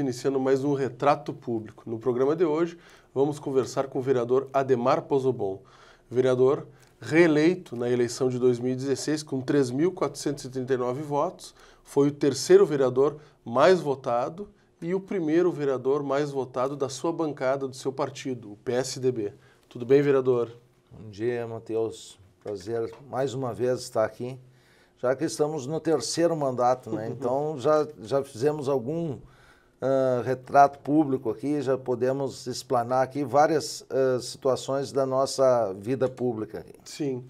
iniciando mais um Retrato Público. No programa de hoje, vamos conversar com o vereador Ademar Pozobon, vereador reeleito na eleição de 2016 com 3.439 votos, foi o terceiro vereador mais votado e o primeiro vereador mais votado da sua bancada, do seu partido, o PSDB. Tudo bem, vereador? Bom dia, Matheus. Prazer mais uma vez estar aqui já que estamos no terceiro mandato, né? Então já, já fizemos algum, uh, retrato público aqui, já podemos explanar aqui várias uh, situações da nossa vida pública. Sim.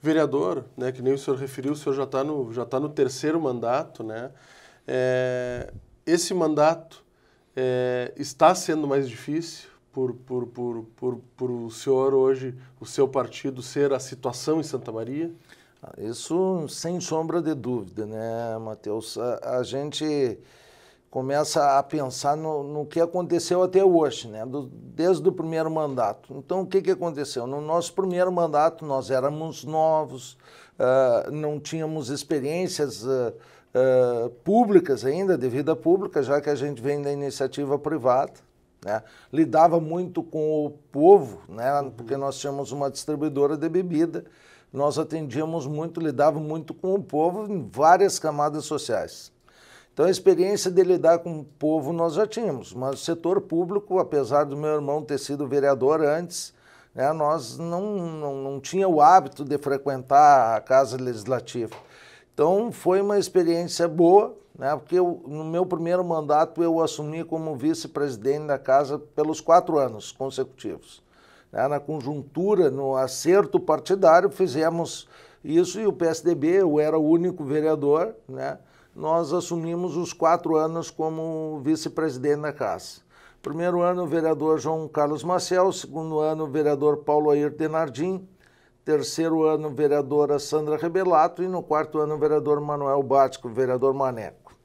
Vereador, né, que nem o senhor referiu, o senhor já está no, já tá no terceiro mandato, né? É, esse mandato é, está sendo mais difícil por, por, por, por, por o senhor hoje, o seu partido, ser a situação em Santa Maria? Ah, isso sem sombra de dúvida, né, Matheus? A, a gente começa a pensar no, no que aconteceu até hoje, né? Do, desde o primeiro mandato. Então, o que, que aconteceu? No nosso primeiro mandato, nós éramos novos, uh, não tínhamos experiências uh, uh, públicas ainda, de vida pública, já que a gente vem da iniciativa privada. Né? Lidava muito com o povo, né? Uhum. porque nós tínhamos uma distribuidora de bebida, nós atendíamos muito, lidava muito com o povo em várias camadas sociais. Então, a experiência de lidar com o povo nós já tínhamos, mas o setor público, apesar do meu irmão ter sido vereador antes, né, nós não, não, não tinha o hábito de frequentar a Casa Legislativa. Então, foi uma experiência boa, né, porque eu, no meu primeiro mandato eu assumi como vice-presidente da Casa pelos quatro anos consecutivos. Né, na conjuntura, no acerto partidário, fizemos isso e o PSDB, eu era o único vereador, né? nós assumimos os quatro anos como vice-presidente da Casa. Primeiro ano, o vereador João Carlos Maciel. Segundo ano, o vereador Paulo Ayrton Denardim. Terceiro ano, vereadora Sandra Rebelato. E no quarto ano, o vereador Manuel Bático, vereador Maneco.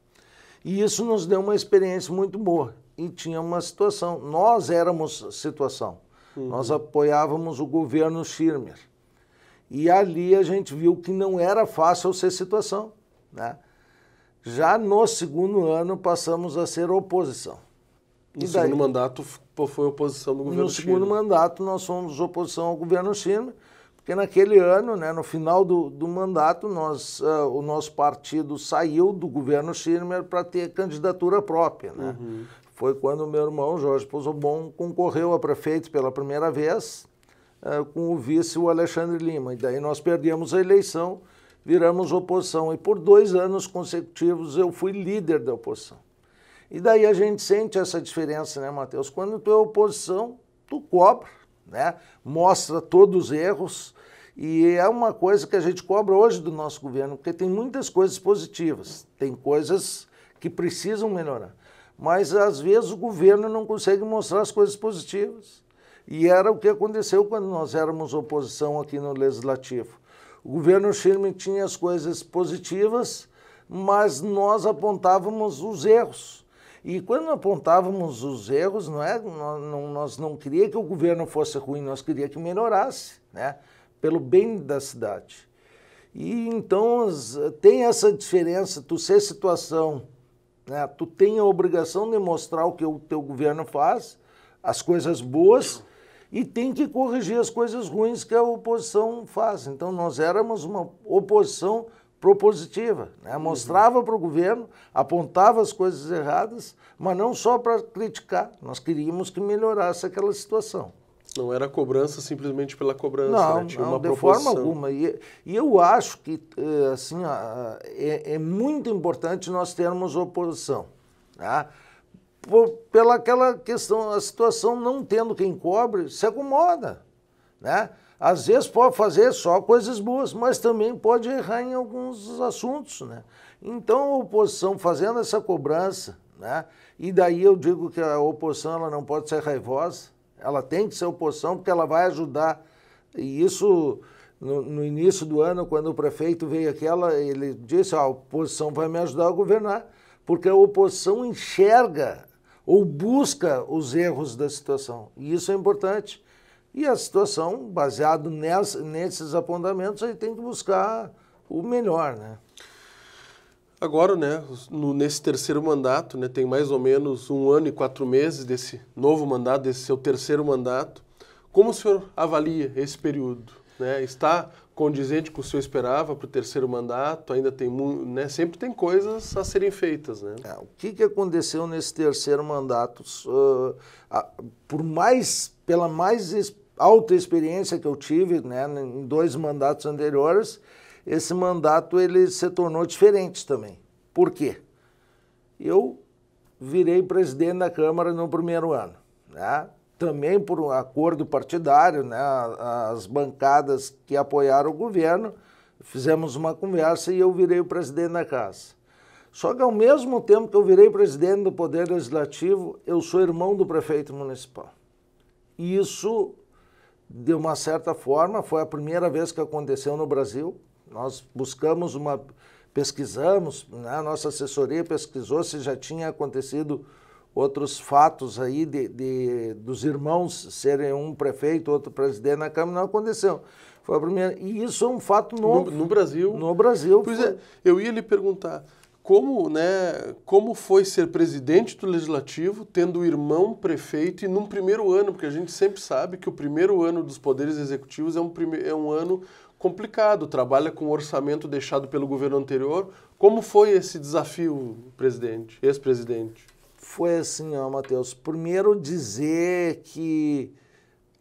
E isso nos deu uma experiência muito boa. E tinha uma situação. Nós éramos situação. Uhum. Nós apoiávamos o governo Schirmer. E ali a gente viu que não era fácil ser situação. Né? Já no segundo ano, passamos a ser oposição. No segundo mandato foi oposição do governo no No segundo mandato, nós fomos oposição ao governo China, porque naquele ano, né, no final do, do mandato, nós, uh, o nosso partido saiu do governo Schirmer para ter candidatura própria. Né? Uhum. Foi quando meu irmão Jorge Pozobon concorreu a prefeito pela primeira vez uh, com o vice o Alexandre Lima. E daí nós perdemos a eleição viramos oposição. E por dois anos consecutivos eu fui líder da oposição. E daí a gente sente essa diferença, né, Matheus? Quando tu é oposição, tu cobra, né? mostra todos os erros. E é uma coisa que a gente cobra hoje do nosso governo, porque tem muitas coisas positivas, tem coisas que precisam melhorar. Mas às vezes o governo não consegue mostrar as coisas positivas. E era o que aconteceu quando nós éramos oposição aqui no Legislativo. O governo Schirme tinha as coisas positivas, mas nós apontávamos os erros. E quando apontávamos os erros, não é, nós não queria que o governo fosse ruim, nós queria que melhorasse, né? pelo bem da cidade. E então tem essa diferença, tu ser situação, né? tu tem a obrigação de mostrar o que o teu governo faz, as coisas boas, e tem que corrigir as coisas ruins que a oposição faz. Então, nós éramos uma oposição propositiva, né? Uhum. mostrava para o governo, apontava as coisas erradas, mas não só para criticar, nós queríamos que melhorasse aquela situação. Não era cobrança simplesmente pela cobrança, não, né? Tinha não, uma de proposição. forma alguma. E, e, eu acho que eh, assim, é, é muito importante nós termos oposição. Tá? por, pela aquela questão, a situação não tendo quem cobre, se acomoda, né? Às vezes pode fazer só coisas boas, mas também pode errar em alguns assuntos, né? Então a oposição fazendo essa cobrança, né? E daí eu digo que a oposição ela não pode ser raivosa, ela tem que ser oposição porque ela vai ajudar. E isso no, no início do ano, quando o prefeito veio aqui, ela, ele disse: ah, a oposição vai me ajudar a governar, porque a oposição enxerga ou busca os erros da situação. E isso é importante. E a situação, baseado nessa, nesses apontamentos, aí tem que buscar o melhor, né? Agora, né, no, nesse terceiro mandato, né, tem mais ou menos um ano e quatro meses desse novo mandato, desse seu terceiro mandato. Como o senhor avalia esse período? Né? Está condizente com o que senhor esperava para o terceiro mandato? Ainda tem, né? Sempre tem coisas a serem feitas, né? É, o que, que aconteceu nesse terceiro mandato? Uh, a, por mais, pela mais alta experiência que eu tive, né, em dois mandatos anteriores, esse mandato ele se tornou diferente também. Por quê? Eu virei presidente da Câmara no primeiro ano, né? também por um acordo partidário, né, as bancadas que apoiaram o governo, fizemos uma conversa e eu virei o presidente da casa. Só que ao mesmo tempo que eu virei presidente do Poder Legislativo, eu sou irmão do prefeito municipal. E isso, de uma certa forma, foi a primeira vez que aconteceu no Brasil. Nós buscamos uma, pesquisamos, né? a nossa assessoria pesquisou se já tinha acontecido outros fatos aí de, de, dos irmãos serem um prefeito, outro presidente na Câmara, não aconteceu. Foi a primeira. E isso é um fato novo. No, no Brasil. No Brasil. Pois foi. é, eu ia lhe perguntar como, né, como foi ser presidente do Legislativo, tendo o irmão prefeito e num primeiro ano, porque a gente sempre sabe que o primeiro ano dos poderes executivos é um, prime, é um ano complicado, trabalha com o orçamento deixado pelo governo anterior. Como foi esse desafio, presidente, ex-presidente? foi assim, ó, Matheus. Primeiro dizer que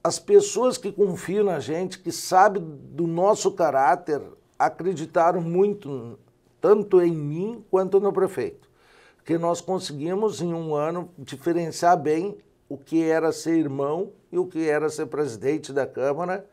as pessoas que confiam na gente, que sabem do nosso caráter, acreditaram muito, tanto em mim quanto no prefeito. Porque nós conseguimos, em um ano, diferenciar bem o que era ser irmão e o que era ser presidente da Câmara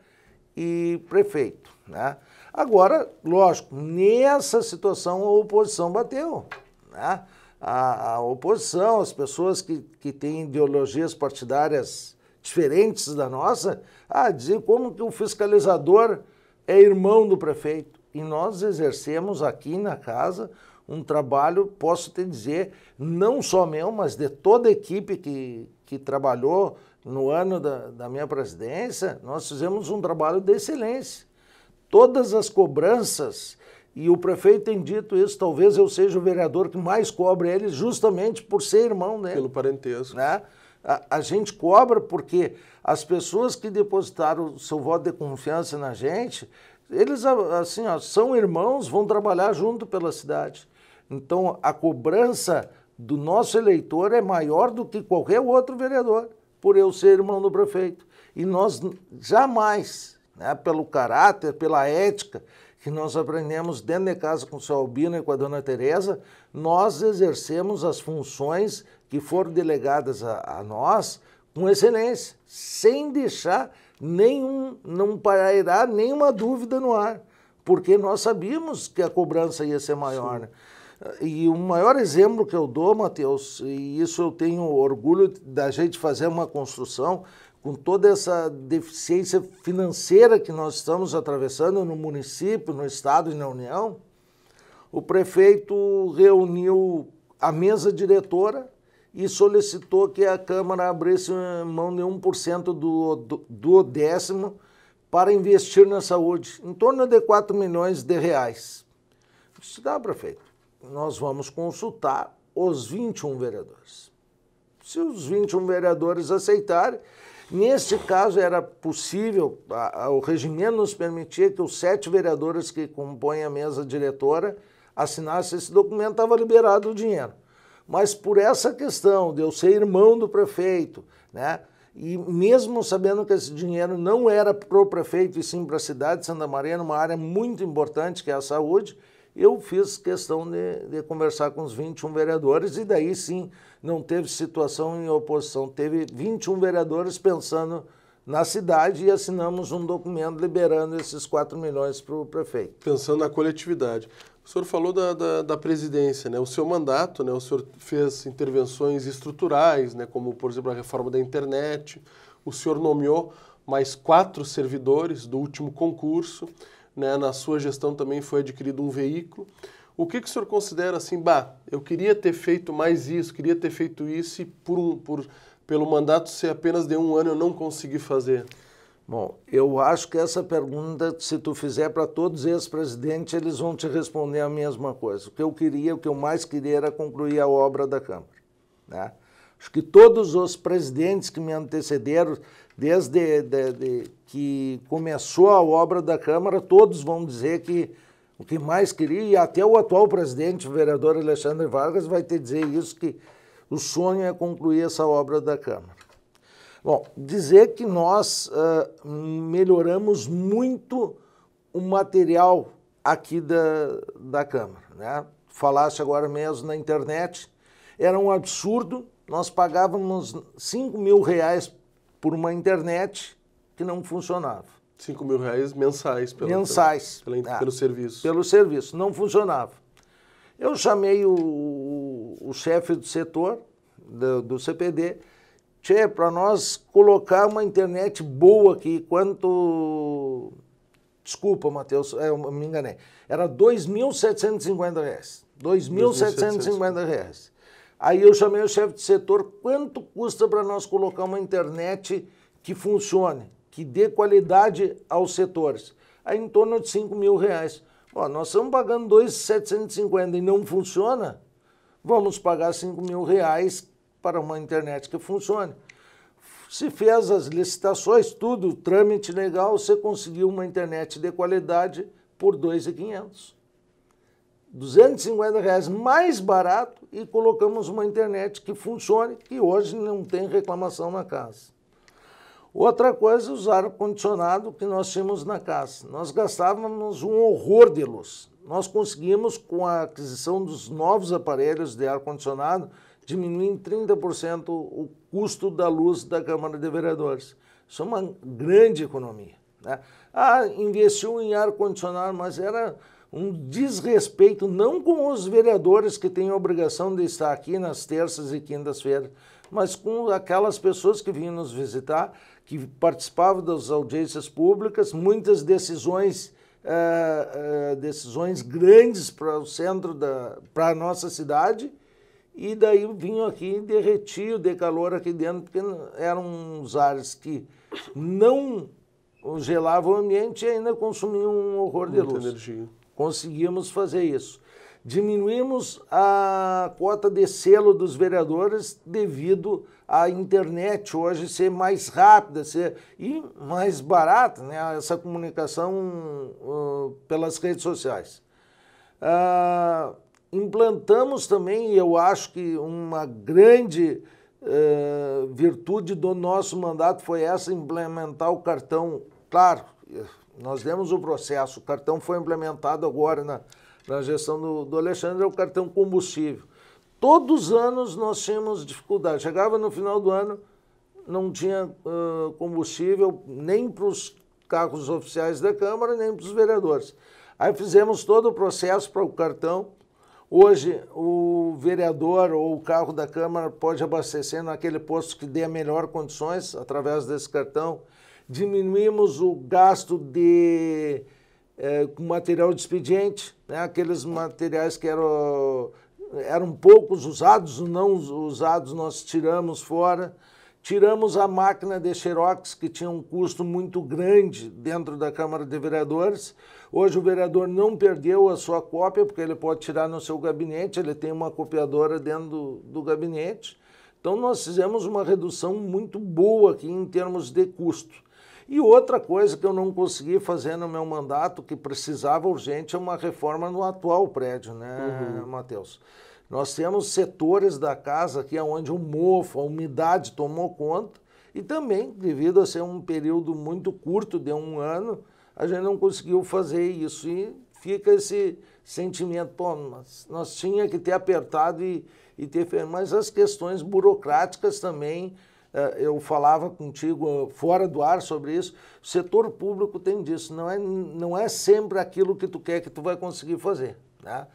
e prefeito. Né? Agora, lógico, nessa situação a oposição bateu. Né? a, a oposição, as pessoas que, que têm ideologias partidárias diferentes da nossa, a dizer como que o fiscalizador é irmão do prefeito. E nós exercemos aqui na casa um trabalho, posso te dizer, não só meu, mas de toda a equipe que, que trabalhou no ano da, da minha presidência, nós fizemos um trabalho de excelência. Todas as cobranças e o prefeito tem dito isso, talvez eu seja o vereador que mais cobre ele, justamente por ser irmão dele. Pelo parentesco. Né? A, a, gente cobra porque as pessoas que depositaram o seu voto de confiança na gente, eles assim, ó, são irmãos, vão trabalhar junto pela cidade. Então a cobrança do nosso eleitor é maior do que qualquer outro vereador, por eu ser irmão do prefeito. E nós jamais, né, pelo caráter, pela ética, que nós aprendemos dentro de casa com o seu Albino e com a dona Teresa, nós exercemos as funções que foram delegadas a, a nós com excelência, sem deixar nenhum, não pairar nenhuma dúvida no ar, porque nós sabíamos que a cobrança ia ser maior. Né? E o maior exemplo que eu dou, Matheus, e isso eu tenho orgulho da gente fazer uma construção, com toda essa deficiência financeira que nós estamos atravessando no município, no estado e na União, o prefeito reuniu a mesa diretora e solicitou que a Câmara abrisse eh, mão de 1% do, do, do décimo para investir na saúde, em torno de 4 milhões de reais. Disse, dá, tá, prefeito, nós vamos consultar os 21 vereadores. Se os 21 vereadores aceitarem, Neste caso, era possível, a, a, o regimento nos permitia que os sete vereadores que compõem a mesa diretora assinassem esse documento, estava liberado o dinheiro. Mas por essa questão de eu ser irmão do prefeito, né, e mesmo sabendo que esse dinheiro não era para o prefeito e sim para a cidade de Santa Maria, numa área muito importante que é a saúde, eu fiz questão de, de conversar com os 21 vereadores e daí sim não teve situação em oposição. Teve 21 vereadores pensando na cidade e assinamos um documento liberando esses 4 milhões para o prefeito. Pensando na coletividade. O senhor falou da, da, da, presidência, né? o seu mandato, né? o senhor fez intervenções estruturais, né? como, por exemplo, a reforma da internet, o senhor nomeou mais quatro servidores do último concurso, né? na sua gestão também foi adquirido um veículo. O que, que o senhor considera assim, bah, eu queria ter feito mais isso, queria ter feito isso e por um, por, pelo mandato ser apenas de um ano eu não consegui fazer? Bom, eu acho que essa pergunta, se tu fizer para todos esses presidentes, eles vão te responder a mesma coisa. O que eu queria, o que eu mais queria era concluir a obra da Câmara. Né? Acho que todos os presidentes que me antecederam, desde de, de, que começou a obra da Câmara, todos vão dizer que o que mais queria, e até o atual presidente, o vereador Alexandre Vargas, vai ter dizer isso, que o sonho é concluir essa obra da Câmara. Bom, dizer que nós uh, melhoramos muito o material aqui da, da Câmara. Né? Falasse agora mesmo na internet, era um absurdo, nós pagávamos 5 mil reais por uma internet que não funcionava. 5 mil reais mensais, pela, mensais pela, pela, ah, tá. pelo serviço. Pelo serviço, não funcionava. Eu chamei o, o chefe do setor, do, do CPD, Tchê, para nós colocar uma internet boa aqui, quanto. Desculpa, Matheus, é, eu me enganei. Era R$ 2.750. R$ 2.750. Aí eu chamei o chefe de setor, quanto custa para nós colocar uma internet que funcione? que dê qualidade aos setores, aí em torno de 5 mil reais. Bom, nós estamos pagando 2,750 e não funciona, vamos pagar 5 mil reais para uma internet que funcione. Se fez as licitações, tudo, trâmite legal, você conseguiu uma internet de qualidade por 2,500. 250 reais mais barato e colocamos uma internet que funcione, que hoje não tem reclamação na casa. Outra coisa, usar o condicionado que nós tínhamos na casa. Nós gastávamos um horror de luz. Nós conseguimos, com a aquisição dos novos aparelhos de ar-condicionado, diminuir em 30% o custo da luz da Câmara de Vereadores. Isso é uma grande economia. Né? Ah, investiu em ar-condicionado, mas era um desrespeito não com os vereadores que têm a obrigação de estar aqui nas terças e quintas-feiras, mas com aquelas pessoas que vinham nos visitar que participava das audiências públicas, muitas decisões, eh, eh, decisões grandes para o centro, para a nossa cidade, e daí vinham aqui e derretiu, de calor aqui dentro, porque eram uns ares que não gelavam o ambiente e ainda consumiam um horror Muita de luz. Energia. Conseguimos fazer isso. Diminuímos a cota de selo dos vereadores devido à internet hoje ser mais rápida ser, e mais barata, né? essa comunicação uh, pelas redes sociais. Uh, implantamos também, eu acho que uma grande uh, virtude do nosso mandato foi essa, implementar o cartão, claro, nós demos o processo, o cartão foi implementado agora na, na gestão do, do Alexandre, é o cartão combustível. Todos os anos nós tínhamos dificuldade. Chegava no final do ano, não tinha uh, combustível nem para os carros oficiais da Câmara, nem para os vereadores. Aí fizemos todo o processo para o cartão. Hoje, o vereador ou o carro da Câmara pode abastecer naquele posto que dê melhor condições através desse cartão. Diminuímos o gasto de é, com material de expediente, né? aqueles materiais que eram, eram poucos usados, não usados, nós tiramos fora. Tiramos a máquina de xerox, que tinha um custo muito grande dentro da Câmara de Vereadores. Hoje o vereador não perdeu a sua cópia, porque ele pode tirar no seu gabinete, ele tem uma copiadora dentro do, do gabinete. Então nós fizemos uma redução muito boa aqui em termos de custo. E outra coisa que eu não consegui fazer no meu mandato, que precisava urgente, é uma reforma no atual prédio, né, uhum. Matheus? Nós temos setores da casa que é onde o mofo, a umidade tomou conta, e também, devido a ser um período muito curto, de um ano, a gente não conseguiu fazer isso. E fica esse sentimento, pô, nós, nós tinha que ter apertado e, e ter feito. Mas as questões burocráticas também é, eu falava contigo eh, fora do ar sobre isso, o setor público tem disso, não é, não é sempre aquilo que tu quer que tu vai conseguir fazer, né?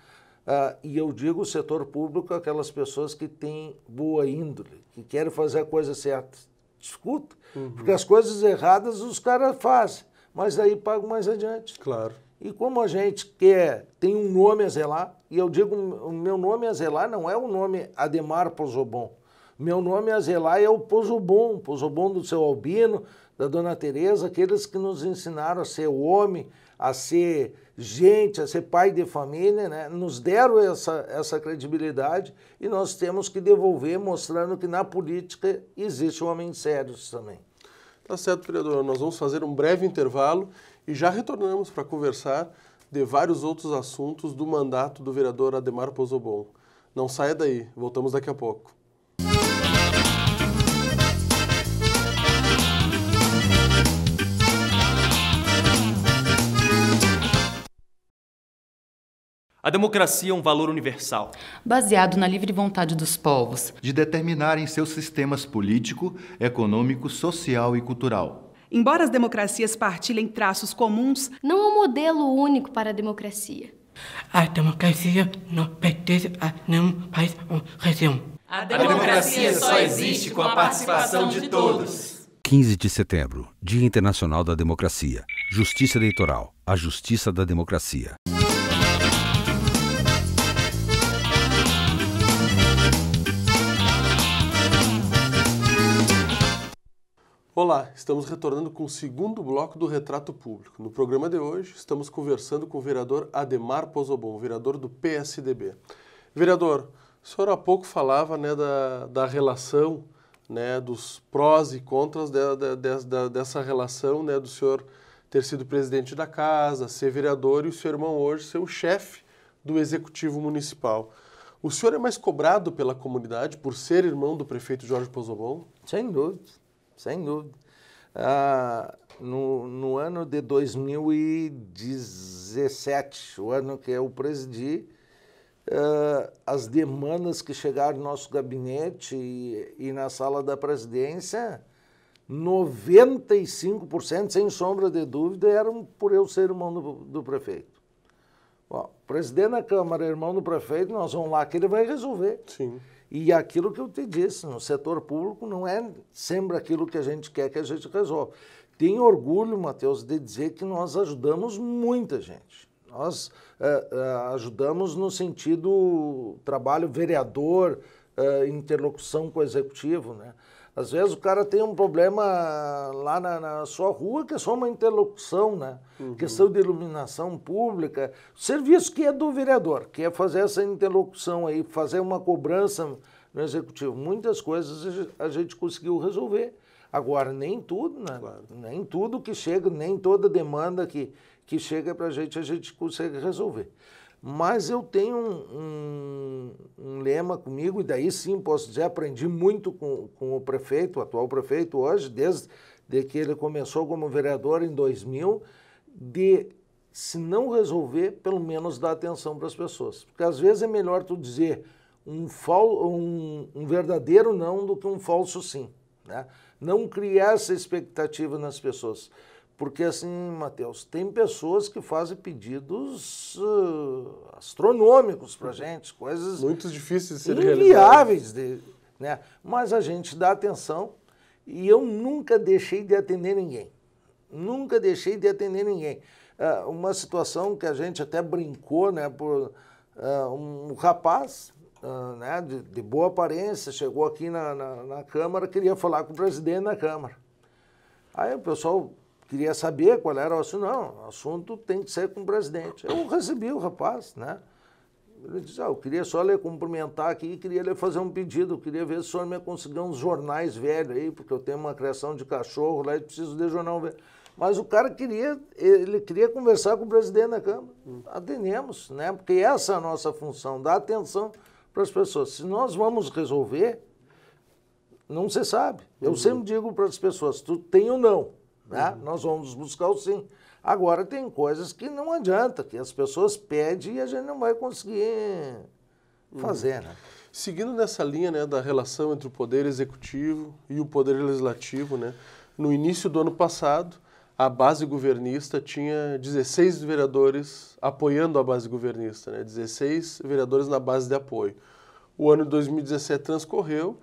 Uh, e eu digo o setor público, é aquelas pessoas que têm boa índole, que querem fazer a coisa certa. Escuta, uhum. porque as coisas erradas os caras fazem, mas aí pagam mais adiante. Claro. E como a gente quer, tem um nome a zelar, e eu digo, o meu nome a zelar não é o nome Ademar Pozobon, meu nome a zelar é o Pozobon, Pozobon do seu Albino, da Dona Teresa, aqueles que nos ensinaram a ser homem, a ser gente, a ser pai de família, né? nos deram essa, essa credibilidade e nós temos que devolver, mostrando que na política existe homens sérios também. Tá certo, vereador. Nós vamos fazer um breve intervalo e já retornamos para conversar de vários outros assuntos do mandato do vereador Ademar Pozobon. Não saia daí, voltamos daqui a pouco. A democracia é um valor universal, baseado na livre vontade dos povos de determinarem seus sistemas político, econômico, social e cultural. Embora as democracias partilhem traços comuns, não há um modelo único para a democracia. A democracia não pertence a nenhum país ou região. A democracia só existe com a participação de todos. 15 de setembro, Dia Internacional da Democracia. Justiça Eleitoral, a justiça da democracia. Olá, estamos retornando com o segundo bloco do Retrato Público. No programa de hoje, estamos conversando com o vereador Ademar Pozobon, vereador do PSDB. Vereador, o senhor há pouco falava né, da, da relação, né, dos prós e contras de, de, de, dessa relação né, do senhor ter sido presidente da casa, ser vereador e o seu irmão hoje ser o chefe do Executivo Municipal. O senhor é mais cobrado pela comunidade por ser irmão do prefeito Jorge Pozobon? Sem dúvida sem dúvida. Ah, no, no, ano de 2017, o ano que eu presidi, ah, as demandas que chegaram no nosso gabinete e, e na sala da presidência, 95%, sem sombra de dúvida, eram por eu ser irmão do, do prefeito. Bom, presidente da Câmara, irmão do prefeito, nós vamos lá que ele vai resolver. Sim. E aquilo que eu te disse, no setor público não é sempre aquilo que a gente quer que a gente resolva. Tenho orgulho, Matheus, de dizer que nós ajudamos muita gente. Nós eh, eh, ajudamos no sentido trabalho vereador, eh, interlocução com o executivo, né? Às vezes o cara tem um problema lá na, na sua rua que é só uma interlocução, né? Uhum. Questão de iluminação pública. Serviço que é do vereador, que é fazer essa interlocução aí, fazer uma cobrança no executivo. Muitas coisas a gente conseguiu resolver. Agora, nem tudo, né? Claro. Nem tudo que chega, nem toda demanda que, que chega para a gente, a gente consegue resolver. Mas eu tenho um, um, um lema comigo, e daí sim posso dizer, aprendi muito com, com o prefeito, o atual prefeito hoje, desde de que ele começou como vereador em 2000, de se não resolver, pelo menos dar atenção para as pessoas. Porque às vezes é melhor tu dizer um, fal, um, um, verdadeiro não do que um falso sim. Né? Não criar essa expectativa nas pessoas. Porque assim, Matheus, tem pessoas que fazem pedidos uh, astronômicos para gente, coisas muito difíceis de ser inviáveis, de, né? Mas a gente dá atenção e eu nunca deixei de atender ninguém. Nunca deixei de atender ninguém. Uh, uma situação que a gente até brincou, né, por uh, um rapaz, né, de, de, boa aparência, chegou aqui na, na, na Câmara, queria falar com o presidente da Câmara. Aí o pessoal queria saber qual era o assunto. Não, o assunto tem que ser com o presidente. Eu recebi o rapaz, né? Ele disse, ah, eu queria só lhe cumprimentar aqui, queria lhe fazer um pedido, queria ver se o senhor me conseguiu uns jornais velhos aí, porque eu tenho uma criação de cachorro lá e preciso de jornal velho. Mas o cara queria, ele queria conversar com o presidente da Câmara. Hum. Atendemos, né? Porque essa é a nossa função, dar atenção para as pessoas. Se nós vamos resolver, não se sabe. Eu uhum. sempre digo para as pessoas, tu tem ou não. Né? Uhum. Nós vamos buscar o sim. Agora, tem coisas que não adianta, que as pessoas pedem e a gente não vai conseguir uhum. fazer. Uhum. Né? Seguindo nessa linha né, da relação entre o Poder Executivo e o Poder Legislativo, né, no início do ano passado, a base governista tinha 16 vereadores apoiando a base governista, né, 16 vereadores na base de apoio. O ano de 2017 transcorreu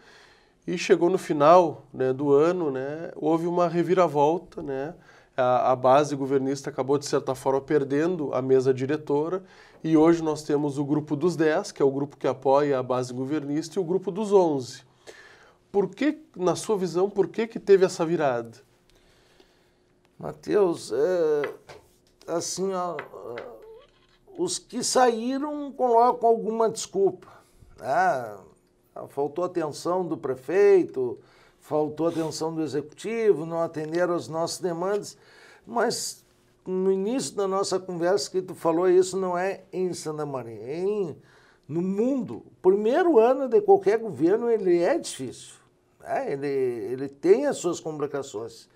e chegou no final né, do ano, né, houve uma reviravolta, né, a, a, base governista acabou, de certa forma, perdendo a mesa diretora, e hoje nós temos o grupo dos 10, que é o grupo que apoia a base governista, e o grupo dos 11. Por que, na sua visão, por que, que teve essa virada? Matheus, é, assim, ó, os que saíram colocam alguma desculpa. Ah, ah, faltou atenção do prefeito, faltou atenção do executivo, não atenderam as nossas demandas, mas no início da nossa conversa que tu falou isso não é em Santa Maria, é em, no mundo. O primeiro ano de qualquer governo ele é difícil, né? ele, ele tem as suas complicações.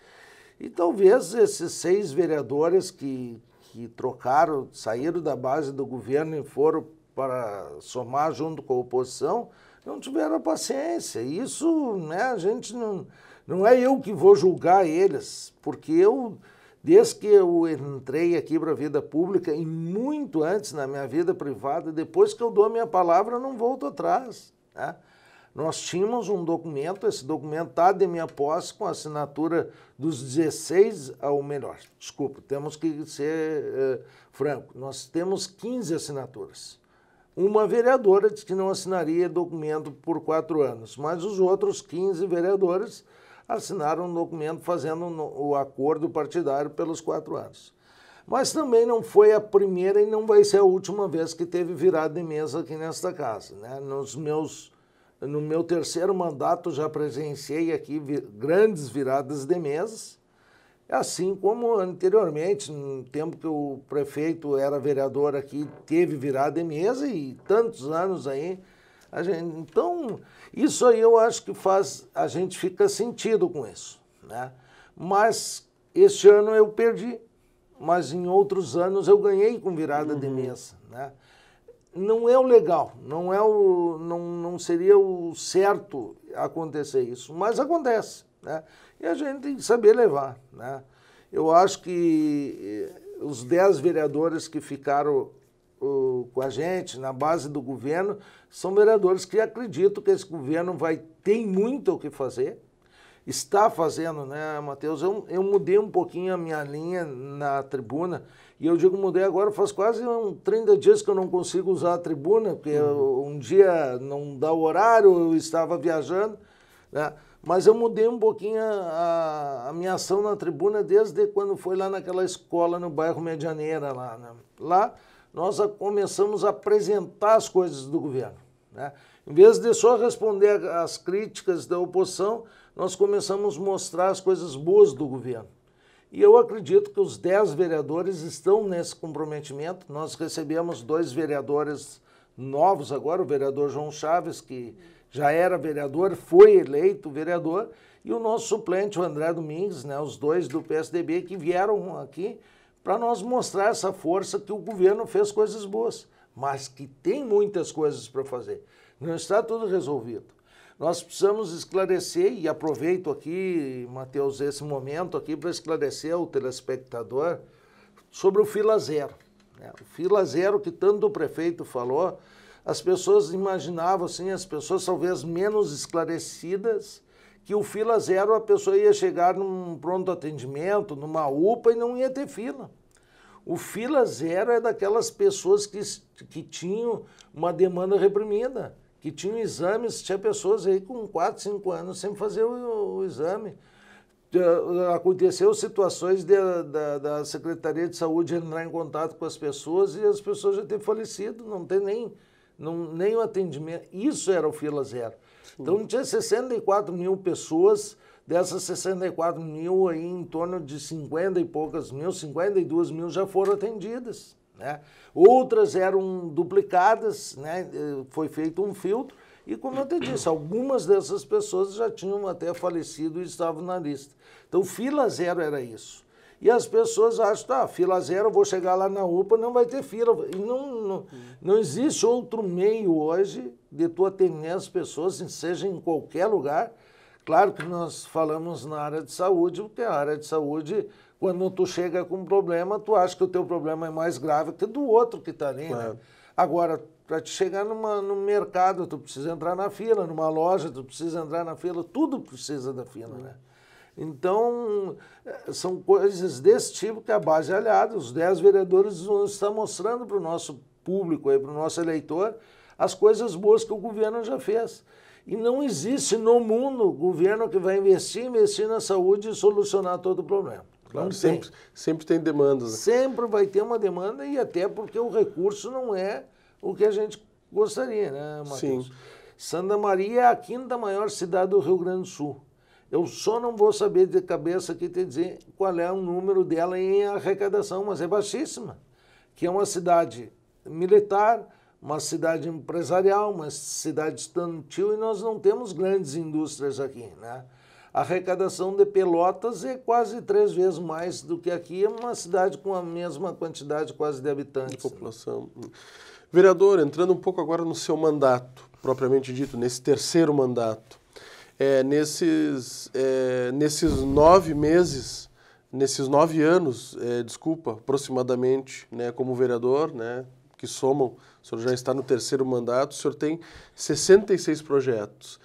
E talvez esses seis vereadores que, que trocaram, saíram da base do governo e foram para somar junto com a oposição, não tiveram paciência. Isso, né, a gente não. Não é eu que vou julgar eles, porque eu, desde que eu entrei aqui para a vida pública e muito antes na minha vida privada, depois que eu dou a minha palavra, eu não volto atrás. Né? Nós tínhamos um documento, esse documento está de minha posse com a assinatura dos 16, ou melhor, desculpa, temos que ser eh, franco, nós temos 15 assinaturas. Uma vereadora disse que não assinaria documento por quatro anos, mas os outros 15 vereadores assinaram um documento fazendo o acordo partidário pelos quatro anos. Mas também não foi a primeira e não vai ser a última vez que teve virada de mesa aqui nesta casa. Né? Nos meus, no meu terceiro mandato já presenciei aqui grandes viradas de mesas Assim como anteriormente, no tempo que o prefeito era vereador aqui, teve virada de mesa e tantos anos aí. A gente, então, isso aí eu acho que faz, a gente fica sentido com isso. Né? Mas este ano eu perdi, mas em outros anos eu ganhei com virada uhum. de mesa. Né? Não é o legal, não, é o, não, não seria o certo acontecer isso, mas acontece. Né? e a gente tem que saber levar. Né? Eu acho que eh, os dez vereadores que ficaram com a gente na base do governo são vereadores que acreditam que esse governo vai tem muito o que fazer, está fazendo, né, Matheus? Eu, eu mudei um pouquinho a minha linha na tribuna, e eu digo mudei agora, faz quase um 30 dias que eu não consigo usar a tribuna, porque uhum. eu, um dia não dá o horário, eu estava viajando, né? Mas eu mudei um pouquinho a, a, minha ação na tribuna desde quando foi lá naquela escola no bairro Medianeira lá. Né? Lá nós começamos a apresentar as coisas do governo. Né? Em vez de só responder às críticas da oposição, nós começamos a mostrar as coisas boas do governo. E eu acredito que os dez vereadores estão nesse comprometimento. Nós recebemos dois vereadores novos agora, o vereador João Chaves, que já era vereador, foi eleito vereador, e o nosso suplente, o André Domingues, né, os dois do PSDB que vieram aqui para nós mostrar essa força que o governo fez coisas boas, mas que tem muitas coisas para fazer. Não está tudo resolvido. Nós precisamos esclarecer, e aproveito aqui, Matheus, esse momento aqui para esclarecer ao telespectador sobre o fila zero. Né? O fila zero que tanto o prefeito falou, as pessoas imaginavam, assim, as pessoas talvez menos esclarecidas, que o fila zero a pessoa ia chegar num pronto atendimento, numa UPA e não ia ter fila. O fila zero é daquelas pessoas que, que tinham uma demanda reprimida, que tinham exames, tinha pessoas aí com 4, 5 anos sem fazer o, o exame. Eh, eh, aconteceu situações de, da, da Secretaria de Saúde entrar em contato com as pessoas e as pessoas já ter falecido, não tem nem não, nem o atendimento. Isso era o fila zero. Sim. Então tinha 64 mil pessoas, dessas 64 mil aí em torno de 50 e poucas mil, 52 mil já foram atendidas. Né? Outras eram duplicadas, né? Eh, foi feito um filtro, e como eu te disse, algumas dessas pessoas já tinham até falecido e estavam na lista. Então, fila zero era isso. E as pessoas acham, tá, fila zero, vou chegar lá na UPA, não vai ter fila. E não, não, não existe outro meio hoje de tu atender as pessoas, seja em qualquer lugar. Claro que nós falamos na área de saúde, porque a área de saúde, quando tu chega com um problema, tu acha que o teu problema é mais grave que do outro que está ali, né? claro. né? Agora, para te chegar numa, num mercado, tu precisa entrar na fila, numa loja, tu precisa entrar na fila, tudo precisa da fila, né? Então, eh, são coisas desse tipo que a base é aliada, os 10 vereadores, estão mostrando para o nosso público, para o nosso eleitor, as coisas boas que o governo já fez. E não existe no mundo governo que vai investir, investir na saúde e solucionar todo o problema. Claro, não sempre sempre tem demanda. Né? Sempre vai ter uma demanda e até porque o recurso não é o que a gente gostaria, né, Matheus? Sim. Santa Maria é a quinta maior cidade do Rio Grande do Sul. Eu só não vou saber de cabeça aqui te dizer qual é o número dela em arrecadação, mas é baixíssima. Que é uma cidade militar, uma cidade empresarial, uma cidade estantil e nós não temos grandes indústrias aqui, né? A arrecadação de Pelotas é quase três vezes mais do que aqui, é uma cidade com a mesma quantidade quase de habitantes. De população. Vereador, entrando um pouco agora no seu mandato, propriamente dito, nesse terceiro mandato, é, nesses, é, nesses nove meses, nesses nove anos, é, desculpa, aproximadamente, né, como vereador, né, que somam, o senhor já está no terceiro mandato, o senhor tem 66 projetos.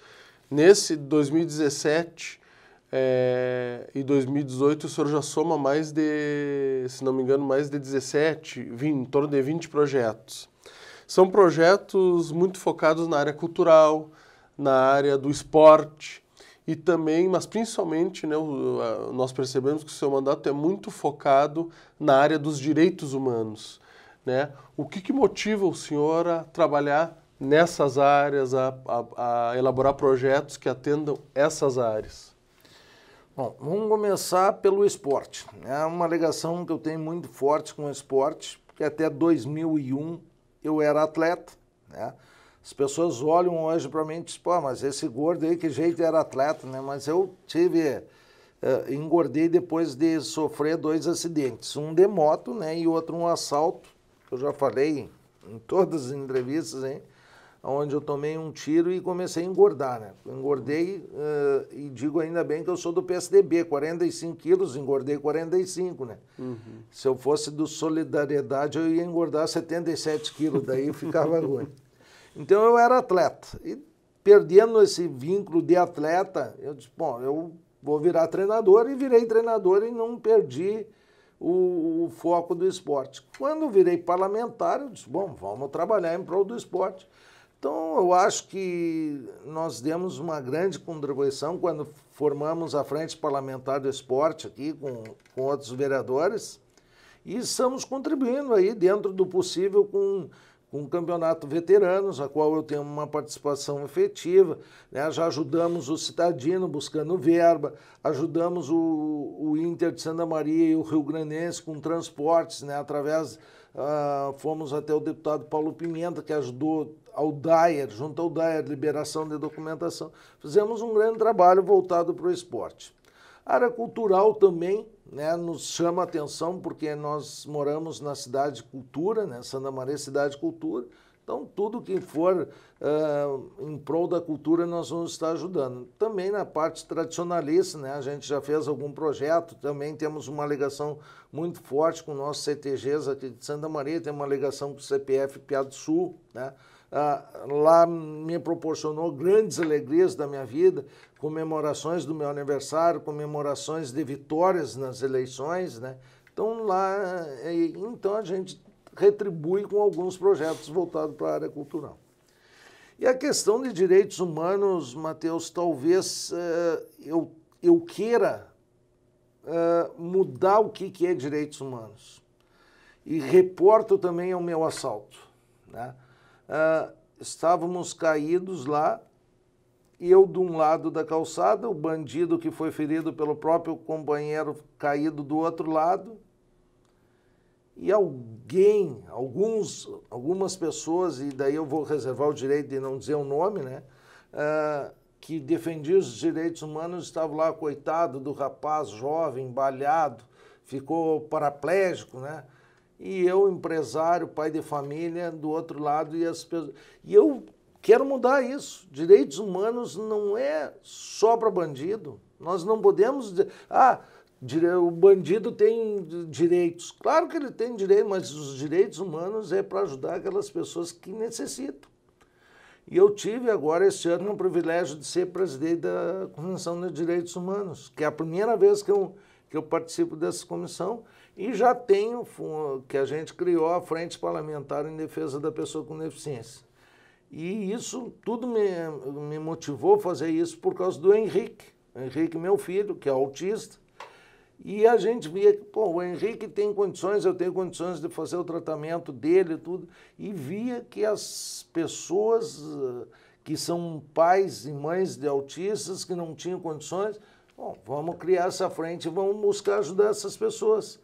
Nesse 2017 é, e 2018, o senhor já soma mais de, se não me engano, mais de 17, 20, em torno de 20 projetos. São projetos muito focados na área cultural, na área do esporte e também, mas principalmente, né, nós percebemos que o seu mandato é muito focado na área dos direitos humanos. Né? O que, que motiva o senhor a trabalhar nessas áreas, a, a, a elaborar projetos que atendam essas áreas? Bom, vamos começar pelo esporte. É uma ligação que eu tenho muito forte com o esporte, porque até 2001 eu era atleta, né? As pessoas olham hoje para mim e dizem, pô, mas esse gordo aí, que jeito era atleta, né? Mas eu tive, uh, engordei depois de sofrer dois acidentes, um de moto, né? E outro um assalto, eu já falei em todas as entrevistas, hein? Onde eu tomei um tiro e comecei a engordar, né? Engordei, uh, e digo ainda bem que eu sou do PSDB, 45 quilos, engordei 45, né? Uhum. Se eu fosse do Solidariedade, eu ia engordar 77 quilos, daí ficava ruim. Então eu era atleta. E perdendo esse vínculo de atleta, eu disse, bom, eu vou virar treinador e virei treinador e não perdi o, o foco do esporte. Quando virei parlamentar, eu disse, bom, vamos trabalhar em prol do esporte. Então, eu acho que nós demos uma grande contribuição quando formamos a Frente Parlamentar do Esporte aqui com, com outros vereadores e estamos contribuindo aí dentro do possível com com o Campeonato Veteranos, a qual eu tenho uma participação efetiva. Né? Já ajudamos o Citadino buscando verba, ajudamos o, o Inter de Santa Maria e o Rio Grandense com transportes, né? através, uh, fomos até o deputado Paulo Pimenta, que ajudou ao Dyer junto ao Dyer liberação de documentação. Fizemos um grande trabalho voltado para o esporte. A área cultural também, né, nos chama a atenção porque nós moramos na cidade de cultura, né, Santa Maria cidade de cultura, então tudo que for uh, em prol da cultura nós vamos estar ajudando. Também na parte tradicionalista, né, a gente já fez algum projeto, também temos uma ligação muito forte com nossos CTGs aqui de Santa Maria, tem uma ligação com o CPF Piado Sul, né, ah, lá me proporcionou grandes alegrias da minha vida, comemorações do meu aniversário, comemorações de vitórias nas eleições, né? Então lá, é, então a gente retribui com alguns projetos voltados para a área cultural. E a questão de direitos humanos, Matheus, talvez eh, eu, eu queira eh, mudar o que, que é direitos humanos. E reporto também ao meu assalto. Né? Ah, estávamos caídos lá, e eu de um lado da calçada, o bandido que foi ferido pelo próprio companheiro caído do outro lado, e alguém, alguns, algumas pessoas, e daí eu vou reservar o direito de não dizer o nome, né? Ah, que defendia os direitos humanos estava lá, coitado do rapaz jovem, balhado, ficou paraplégico, né? e eu, empresário, pai de família, do outro lado, e as pessoas. E eu quero mudar isso. Direitos humanos não é só para bandido. Nós não podemos. Ah, o bandido tem direitos. Claro que ele tem direito, mas os direitos humanos é para ajudar aquelas pessoas que necessitam. E eu tive agora, este ano, o privilégio de ser presidente da comissão de Direitos Humanos, que é a primeira vez que eu, que eu participo dessa comissão. E já tem o que a gente criou a Frente Parlamentar em Defesa da Pessoa com Deficiência. E isso tudo me, me motivou a fazer isso por causa do Henrique. Henrique, meu filho, que é autista. E a gente via que, pô, o Henrique tem condições, eu tenho condições de fazer o tratamento dele e tudo. E via que as pessoas eh, que são pais e mães de autistas que não tinham condições, bom, vamos criar essa frente e vamos buscar ajudar essas pessoas.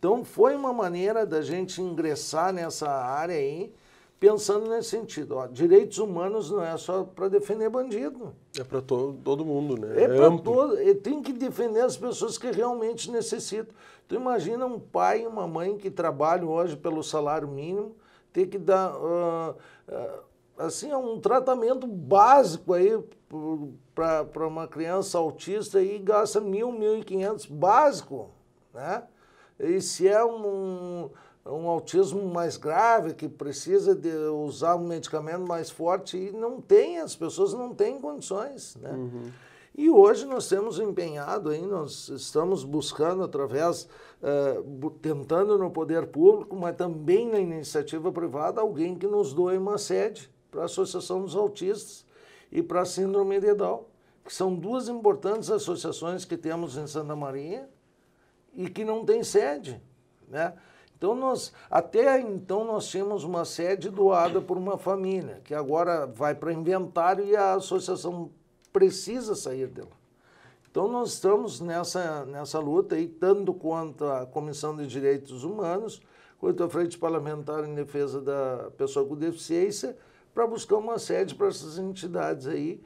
Então foi uma maneira da gente ingressar nessa área aí, pensando nesse sentido. Ó, direitos humanos não é só para defender bandido. É para to todo mundo, né? É, é para todo. Tem que defender as pessoas que realmente necessitam. Tu imagina um pai e uma mãe que trabalham hoje pelo salário mínimo, ter que dar uh, uh, assim um tratamento básico aí para uma criança autista e gasta mil, mil e quinhentos básico, né? E se é um, um autismo mais grave, que precisa de usar um medicamento mais forte, e não tem, as pessoas não têm condições, né? Uhum. E hoje nós temos empenhado aí, nós estamos buscando através, uh, tentando no poder público, mas também na iniciativa privada, alguém que nos doe uma sede para a Associação dos Autistas e para a Síndrome de Down, que são duas importantes associações que temos em Santa Maria, e que não tem sede, né? Então nós até então nós tínhamos uma sede doada por uma família que agora vai para inventário e a associação precisa sair dela. Então nós estamos nessa nessa luta aí tanto quanto a Comissão de Direitos Humanos quanto a Frente Parlamentar em Defesa da Pessoa com Deficiência para buscar uma sede para essas entidades aí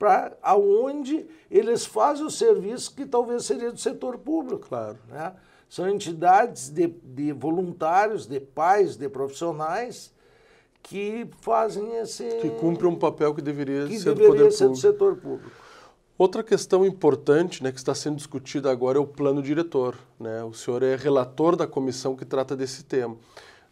para aonde eles fazem o serviço que talvez seria do setor público. Claro. Né? São entidades de, de voluntários, de pais, de profissionais que fazem esse... Que cumpre um papel que deveria, que ser, deveria do ser do setor público. Outra questão importante né, que está sendo discutida agora é o plano diretor. Né? O senhor é relator da comissão que trata desse tema.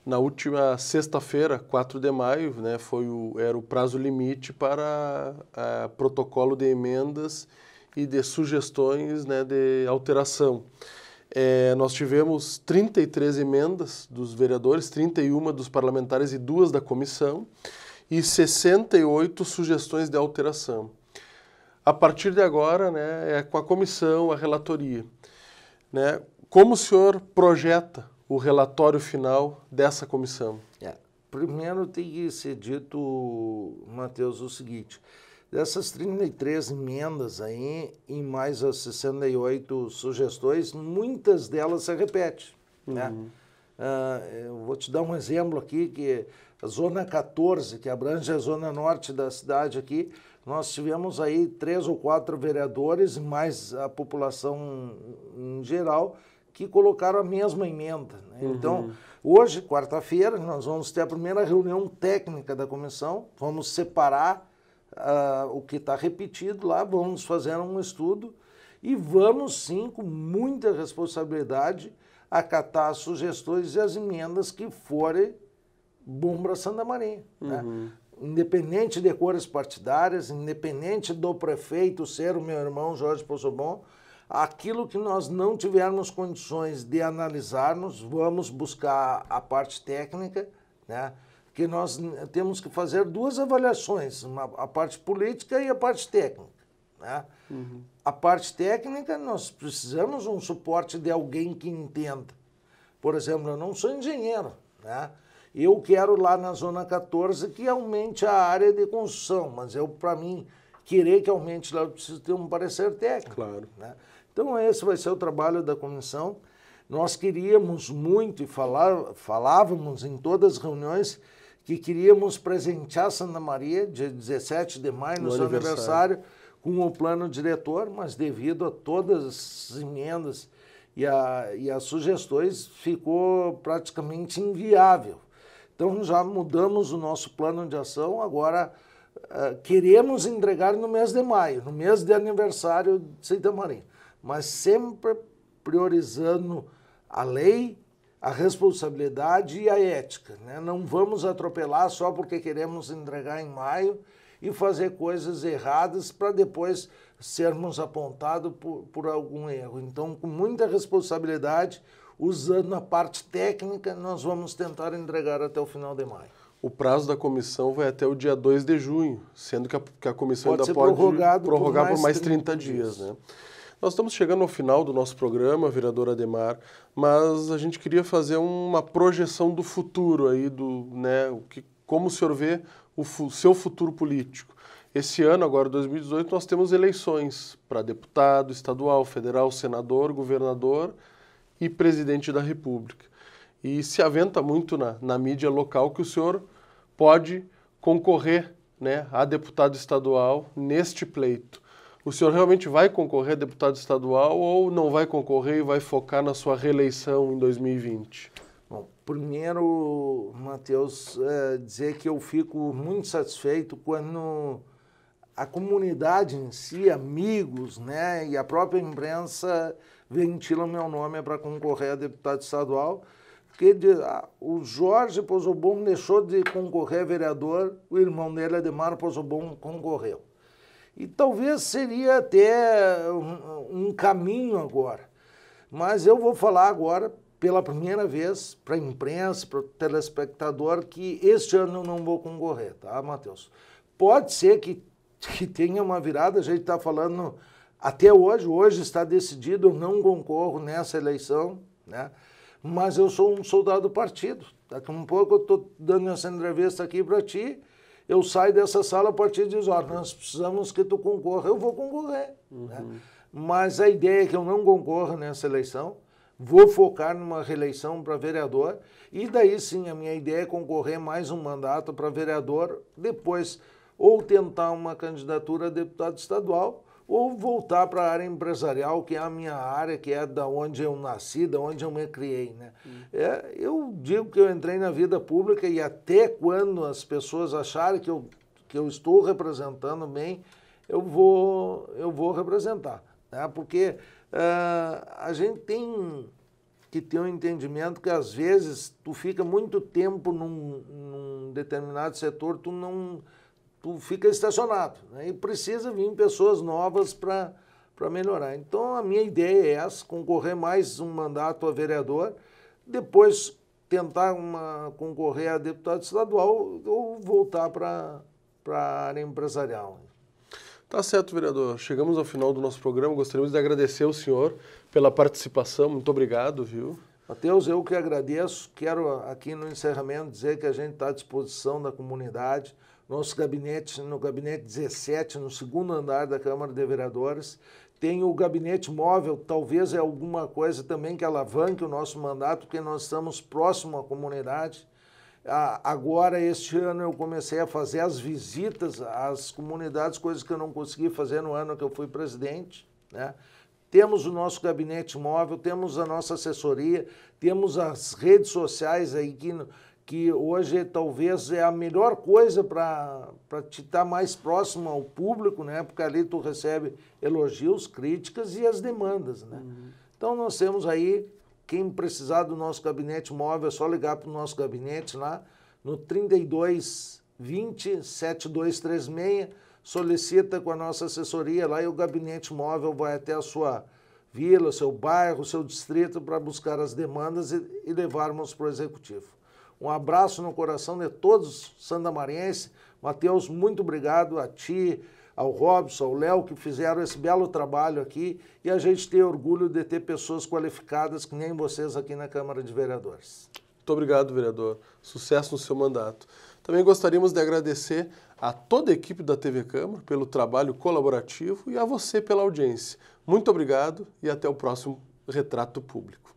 Na última sexta-feira, 4 de maio, né, foi o, era o prazo limite para a, protocolo de emendas e de sugestões né, de alteração. É, nós tivemos 33 emendas dos vereadores, 31 dos parlamentares e duas da comissão, e 68 sugestões de alteração. A partir de agora, né, é com a comissão, a relatoria. Né, como o senhor projeta o relatório final dessa comissão? É. Primeiro tem que ser dito, Matheus, o seguinte: dessas 33 emendas aí e mais as 68 sugestões, muitas delas se repetem. Né? Uhum. Né? Uh, eu vou te dar um exemplo aqui que a zona 14, que abrange a zona norte da cidade aqui, nós tivemos aí três ou quatro vereadores, mais a população em geral, que colocaram a mesma emenda. Né? Uhum. Então, hoje, quarta-feira, nós vamos ter a primeira reunião técnica da comissão, vamos separar uh, o que está repetido lá, vamos fazer um estudo e vamos sim, com muita responsabilidade, acatar as sugestões e as emendas que forem bom para Santa Maria. Né? Uhum. Né? Independente de cores partidárias, independente do prefeito ser o meu irmão Jorge Possobon, Aquilo que nós não tivermos condições de analisarmos, vamos buscar a parte técnica, né? que nós temos que fazer duas avaliações, uma, a parte política e a parte técnica. Né? Uhum. A parte técnica, nós precisamos um suporte de alguém que entenda. Por exemplo, eu não sou engenheiro, né? Eu quero lá na zona 14 que aumente a área de construção, mas eu, para mim, querer que aumente lá, eu preciso ter um parecer técnico. Claro. Né? Então, esse vai ser o trabalho da comissão. Nós queríamos muito e falar, falávamos em todas as reuniões que queríamos presentear Santa Maria, dia 17 de maio, no, no seu aniversário. aniversário, com o plano diretor, mas devido a todas as emendas e, a, e as sugestões, ficou praticamente inviável. Então já mudamos o nosso plano de ação, agora uh, queremos entregar no mês de maio, no mês de aniversário de Santa Maria mas sempre priorizando a lei, a responsabilidade e a ética. Né? Não vamos atropelar só porque queremos entregar em maio e fazer coisas erradas para depois sermos apontados por, por algum erro. Então, com muita responsabilidade, usando a parte técnica, nós vamos tentar entregar até o final de maio. O prazo da comissão vai até o dia 2 de junho, sendo que a, que a comissão pode ainda pode prorrogar por, mais, por mais 30, 30 dias. dias né? Nós estamos chegando ao final do nosso programa, vereador Ademar, mas a gente queria fazer uma projeção do futuro aí, do, né, o que, como o senhor vê o seu futuro político. Esse ano, agora 2018, nós temos eleições para deputado, estadual, federal, senador, governador e presidente da República. E se aventa muito na, na mídia local que o senhor pode concorrer né, a deputado estadual neste pleito o senhor realmente vai concorrer a deputado estadual ou não vai concorrer e vai focar na sua reeleição em 2020? Bom, primeiro, Matheus, é dizer que eu fico muito satisfeito quando a comunidade em si, amigos, né, e a própria imprensa ventilam meu nome para concorrer a deputado estadual, porque de, ah, o Jorge Pozobon deixou de concorrer a vereador, o irmão dele, Ademar Pozobon, concorreu. E talvez seria até um, um caminho agora. Mas eu vou falar agora, pela primeira vez, para a imprensa, para o telespectador, que este ano eu não vou concorrer, tá, Matheus? Pode ser que, que tenha uma virada, a gente está falando até hoje, hoje está decidido, eu não concorro nessa eleição, né? Mas eu sou um soldado do partido. Daqui a um pouco eu estou dando essa entrevista aqui para ti eu saio dessa sala a partir de 10 horas. Nós precisamos que tu concorra. Eu vou concorrer. Uhum. Né? Mas a ideia é que eu não concorra nessa eleição. Vou focar numa reeleição para vereador. E daí sim, a minha ideia é concorrer mais um mandato para vereador. Depois, ou tentar uma candidatura a deputado estadual ou voltar para a área empresarial, que é a minha área, que é da onde eu nasci, da onde eu me criei. Né? Hum. É, eu digo que eu entrei na vida pública e até quando as pessoas acharem que eu, que eu estou representando bem, eu vou, eu vou representar. Né? Porque uh, a gente tem que ter um entendimento que às vezes tu fica muito tempo num, num determinado setor, tu não tu fica estacionado. Né? E precisa vir pessoas novas para melhorar. Então, a minha ideia é essa, concorrer mais um mandato a vereador, depois tentar uma, concorrer a deputado estadual ou voltar para a área empresarial. Tá certo, vereador. Chegamos ao final do nosso programa. Gostaríamos de agradecer ao senhor pela participação. Muito obrigado, viu? Matheus, eu que agradeço. Quero aqui no encerramento dizer que a gente está à disposição da comunidade. Nosso gabinete, no gabinete 17, no segundo andar da Câmara de Vereadores, tem o gabinete móvel, talvez é alguma coisa também que alavanque o nosso mandato, porque nós estamos próximo à comunidade. Agora, este ano, eu comecei a fazer as visitas às comunidades, coisas que eu não consegui fazer no ano que eu fui presidente. Né? Temos o nosso gabinete móvel, temos a nossa assessoria, temos as redes sociais aí que que hoje talvez é a melhor coisa para te estar tá mais próximo ao público, né? Porque ali tu recebe elogios, críticas e as demandas, né? Uhum. Então nós temos aí, quem precisar do nosso gabinete móvel, é só ligar para o nosso gabinete lá no 32 20 7236, solicita com a nossa assessoria lá e o gabinete móvel vai até a sua vila, seu bairro, seu distrito para buscar as demandas e, e levarmos para o executivo. Um abraço no coração de todos os sandamarenses. Matheus, muito obrigado a ti, ao Robson, ao Léo, que fizeram esse belo trabalho aqui. E a gente tem orgulho de ter pessoas qualificadas que nem vocês aqui na Câmara de Vereadores. Muito obrigado, vereador. Sucesso no seu mandato. Também gostaríamos de agradecer a toda a equipe da TV Câmara pelo trabalho colaborativo e a você pela audiência. Muito obrigado e até o próximo Retrato Público.